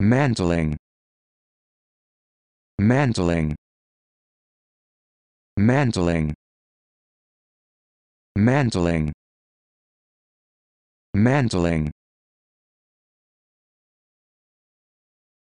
mantling mantling mantling mantling mantling